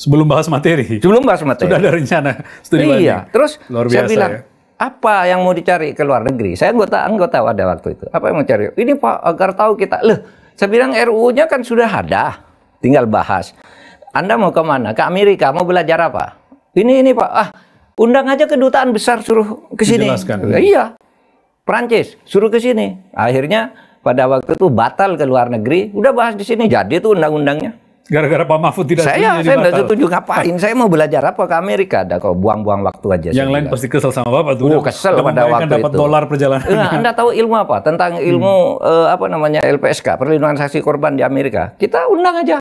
Sebelum bahas materi. Sebelum bahas materi. Sudah ada rencana studi Iya. Banding. Terus Luar biasa, saya bilang, ya? apa yang mau dicari ke luar negeri? Saya anggota anggota ada waktu itu. Apa yang mau cari? Ini Pak agar tahu kita. Loh, saya bilang RUU-nya kan sudah ada. Tinggal bahas. Anda mau kemana? Ke Amerika. Mau belajar apa? Ini ini Pak. Ah, undang aja kedutaan besar suruh ke sini. iya. Prancis suruh ke sini. Akhirnya pada waktu itu batal ke luar negeri. Udah bahas di sini. Jadi itu undang-undangnya. Gara-gara Pak Mahfud tidak saya, setuju. Saya tidak setuju ngapain? Saya mau belajar apa ke Amerika? Ada kok buang-buang waktu aja. Yang lain pasti kesel sama Bapak tuh. Oh, kesel pada waktu dapat itu. dolar perjalanan. Nah, anda tahu ilmu apa? Tentang hmm. ilmu hmm. eh, apa namanya LPSK, perlindungan saksi korban di Amerika. Kita undang aja.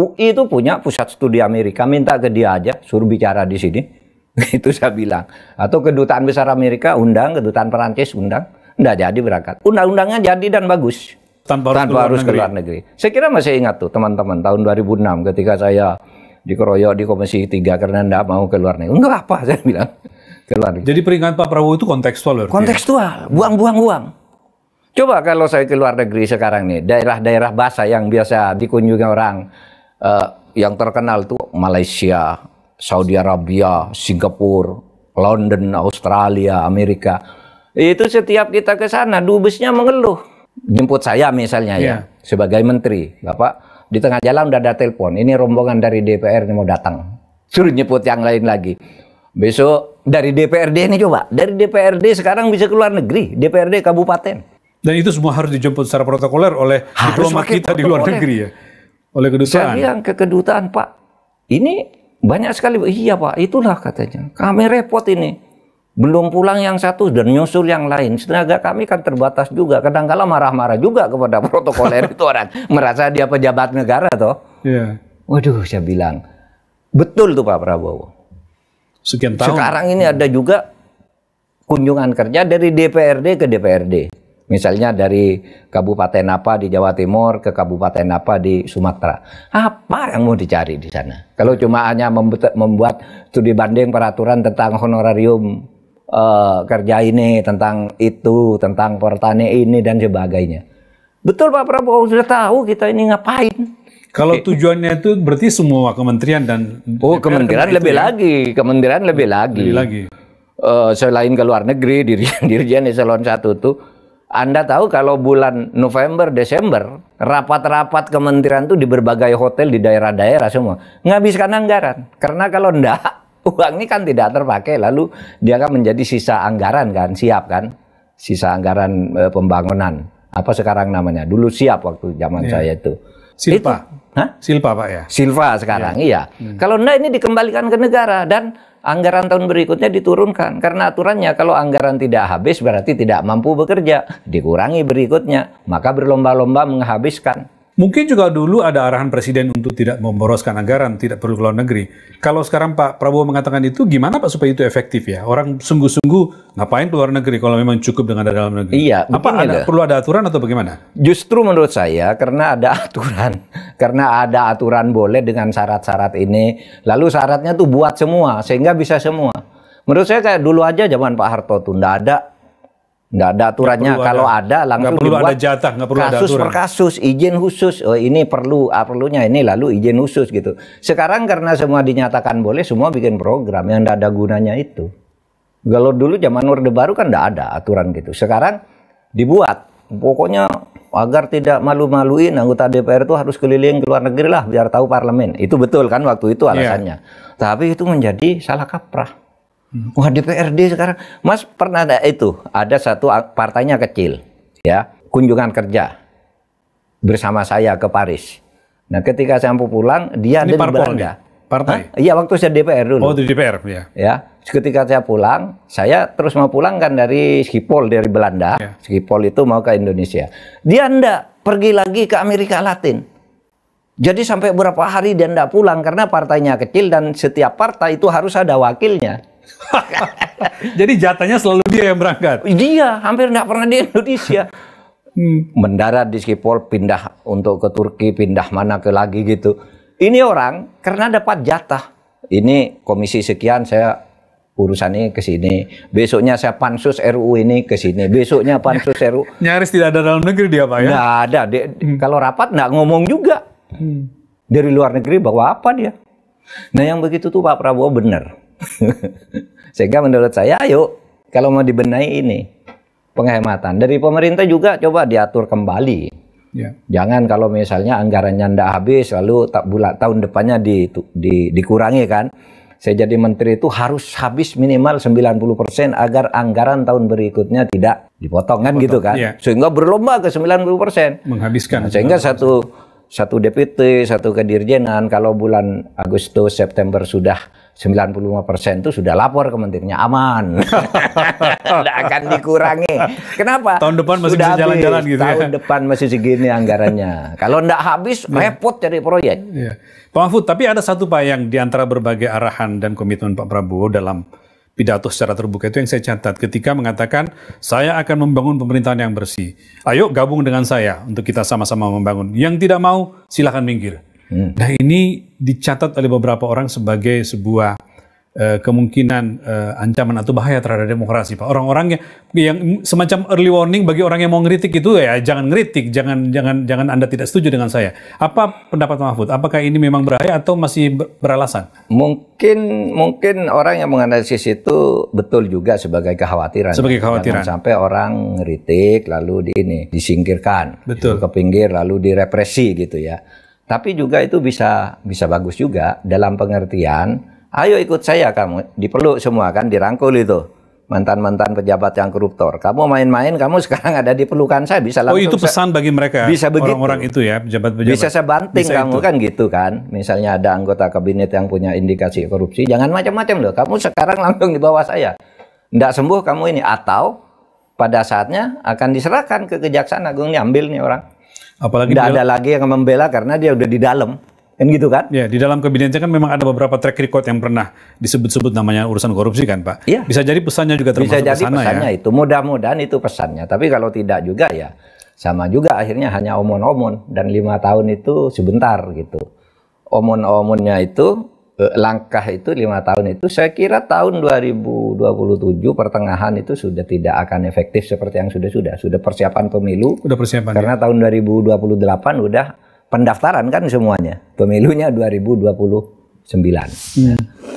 UI itu punya pusat studi Amerika, minta ke dia aja, suruh bicara di sini. itu saya bilang. Atau kedutaan besar Amerika undang, kedutaan Perancis undang. Tidak jadi berangkat. Undang-undangnya jadi dan bagus tanpa harus, tanpa harus ke luar negeri. Saya kira masih ingat tuh teman-teman tahun 2006 ketika saya dikeroyok di Komisi 3 karena tidak mau ke luar negeri. Enggak apa saya bilang ke luar negeri. Jadi peringatan Pak Prabowo itu kontekstual berarti. Ya? Kontekstual, buang-buang-buang. Coba kalau saya ke luar negeri sekarang nih, daerah-daerah bahasa yang biasa dikunjungi orang uh, yang terkenal tuh Malaysia, Saudi Arabia, Singapura, London, Australia, Amerika. Itu setiap kita ke sana dubesnya mengeluh jemput saya misalnya yeah. ya iya. sebagai menteri, Bapak di tengah jalan udah ada telepon, ini rombongan dari DPR ini mau datang. Suruh nyebut yang lain lagi. Besok dari DPRD ini coba, dari DPRD sekarang bisa keluar negeri, DPRD kabupaten. Dan itu semua harus dijemput secara protokoler oleh harus diplomat kita protokoler. di luar negeri ya. Oleh kedutaan. Saya bilang ke kedutaan, Pak. Ini banyak sekali. Iya, Pak. Itulah katanya. Kami repot ini belum pulang yang satu dan nyusul yang lain. Tenaga kami kan terbatas juga. kadang Kadangkala marah-marah juga kepada protokoler itu orang merasa dia pejabat negara toh. Yeah. Waduh, saya bilang betul tuh Pak Prabowo. Sekian tahun. Sekarang ini ada juga kunjungan kerja dari DPRD ke DPRD. Misalnya dari kabupaten apa di Jawa Timur ke kabupaten apa di Sumatera. Apa yang mau dicari di sana? Kalau cuma hanya membuat studi banding peraturan tentang honorarium uh, eh, kerja ini, tentang itu, tentang pertanian ini dan sebagainya. Betul Pak Prabowo sudah tahu kita ini ngapain. Kalau tujuannya itu berarti semua kementerian dan Oh, DPR kementerian lebih ya? lagi, kementerian lebih lagi. Lebih lagi. Uh, selain ke luar negeri, dirjen dirjen eselon satu itu anda tahu kalau bulan November, Desember, rapat-rapat kementerian tuh di berbagai hotel di daerah-daerah semua. Ngabiskan anggaran. Karena kalau enggak, uang ini kan tidak terpakai lalu dia kan menjadi sisa anggaran kan siap kan sisa anggaran e, pembangunan apa sekarang namanya dulu siap waktu zaman yeah. saya itu silpa itu, Hah? silpa pak ya silpa sekarang yeah. iya hmm. kalau enggak ini dikembalikan ke negara dan anggaran tahun berikutnya diturunkan karena aturannya kalau anggaran tidak habis berarti tidak mampu bekerja dikurangi berikutnya maka berlomba-lomba menghabiskan Mungkin juga dulu ada arahan presiden untuk tidak memboroskan anggaran, tidak perlu keluar negeri. Kalau sekarang Pak Prabowo mengatakan itu, gimana Pak supaya itu efektif ya? Orang sungguh-sungguh ngapain keluar negeri kalau memang cukup dengan ada dalam negeri? Iya. Apa ada, ada, perlu ada aturan atau bagaimana? Justru menurut saya karena ada aturan, karena ada aturan boleh dengan syarat-syarat ini. Lalu syaratnya tuh buat semua sehingga bisa semua. Menurut saya kayak dulu aja zaman Pak Harto tuh ndak ada Nggak ada aturannya. Nggak kalau ada, ada langsung perlu dibuat ada jatah, nggak perlu kasus ada per kasus, izin khusus. Oh ini perlu, ah, perlunya ini lalu izin khusus gitu. Sekarang karena semua dinyatakan boleh, semua bikin program yang nggak ada gunanya itu. Kalau dulu zaman Orde Baru kan nggak ada aturan gitu. Sekarang dibuat. Pokoknya agar tidak malu-maluin anggota DPR itu harus keliling ke luar negeri lah biar tahu parlemen. Itu betul kan waktu itu iya. alasannya. Yeah. Tapi itu menjadi salah kaprah Hmm. Wah DPRD sekarang, Mas pernah ada itu, ada satu partainya kecil, ya kunjungan kerja bersama saya ke Paris. Nah ketika saya mau pulang, dia Ini ada di Belanda. Partai? Iya waktu saya DPR dulu. Oh di DPR ya. Ya ketika saya pulang, saya terus mau pulang kan dari Skipol dari Belanda, ya. Skipol itu mau ke Indonesia. Dia ndak pergi lagi ke Amerika Latin. Jadi sampai berapa hari dia ndak pulang karena partainya kecil dan setiap partai itu harus ada wakilnya. Jadi jatahnya selalu dia yang berangkat. Dia hampir tidak pernah di Indonesia. hmm. Mendarat di Skipol, pindah untuk ke Turki, pindah mana ke lagi gitu. Ini orang karena dapat jatah. Ini komisi sekian saya urusannya ke sini. Besoknya saya pansus RU ini ke sini. Besoknya pansus RU. Nyaris tidak ada dalam negeri dia pak ya? Nggak ada. Dia, hmm. Kalau rapat nggak ngomong juga. Hmm. Dari luar negeri bahwa apa dia? Nah yang begitu tuh Pak Prabowo benar. Sehingga menurut saya ayo kalau mau dibenahi ini penghematan dari pemerintah juga coba diatur kembali. Yeah. Jangan kalau misalnya anggarannya tidak habis lalu tak bulat tahun depannya di, di, dikurangi kan. Saya jadi menteri itu harus habis minimal 90% agar anggaran tahun berikutnya tidak dipotong kan gitu kan. Yeah. Sehingga berlomba ke 90%. Menghabiskan. Nah, sehingga 90%. satu satu DPT, satu kedirjenan, kalau bulan Agustus, September sudah 95% itu sudah lapor ke menterinya aman. Tidak akan dikurangi. Kenapa? Tahun depan masih sudah bisa jalan-jalan gitu ya. Tahun ya. depan masih segini anggarannya. kalau tidak habis nah. repot cari proyek. Ya. Pak Mahfud, tapi ada satu Pak yang di antara berbagai arahan dan komitmen Pak Prabowo dalam pidato secara terbuka itu yang saya catat ketika mengatakan saya akan membangun pemerintahan yang bersih. Ayo gabung dengan saya untuk kita sama-sama membangun. Yang tidak mau silahkan minggir. Hmm. Nah ini dicatat oleh beberapa orang sebagai sebuah Eh, kemungkinan uh, ancaman atau bahaya terhadap demokrasi Pak. Orang-orang yang, yang semacam early warning bagi orang yang mau ngeritik itu ya jangan ngeritik, jangan jangan jangan Anda tidak setuju dengan saya. Apa pendapat Mahfud? Apakah ini memang berbahaya atau masih beralasan? Mungkin mungkin orang yang menganalisis itu betul juga sebagai kekhawatiran. Ya. Sebagai kekhawatiran. Jangan sampai orang ngeritik lalu di ini disingkirkan, betul. ke pinggir lalu direpresi gitu ya. Tapi juga itu bisa bisa bagus juga dalam pengertian Ayo ikut saya kamu, dipeluk semua kan, dirangkul itu mantan-mantan pejabat yang koruptor. Kamu main-main, kamu sekarang ada di pelukan saya bisa oh, langsung. Oh itu pesan bagi mereka. Bisa begitu. Orang-orang itu ya pejabat-pejabat. Bisa saya banting bisa kamu itu. kan gitu kan. Misalnya ada anggota kabinet yang punya indikasi korupsi, jangan macam-macam loh. Kamu sekarang langsung di bawah saya. Tidak sembuh kamu ini atau pada saatnya akan diserahkan ke kejaksaan agung diambil nih orang. Apalagi tidak ada lagi yang membela karena dia udah di dalam kan gitu kan? Ya, di dalam kabinetnya kan memang ada beberapa track record yang pernah disebut-sebut namanya urusan korupsi kan, Pak. Ya. Bisa jadi pesannya juga termasuk Bisa jadi pesannya ya? itu. Mudah-mudahan itu pesannya. Tapi kalau tidak juga ya sama juga akhirnya hanya omon-omon dan lima tahun itu sebentar gitu. Omon-omonnya itu eh, langkah itu lima tahun itu saya kira tahun 2027 pertengahan itu sudah tidak akan efektif seperti yang sudah sudah sudah persiapan pemilu. Sudah persiapan. Karena ya. tahun 2028 udah pendaftaran kan semuanya. Pemilunya 2029. Hmm.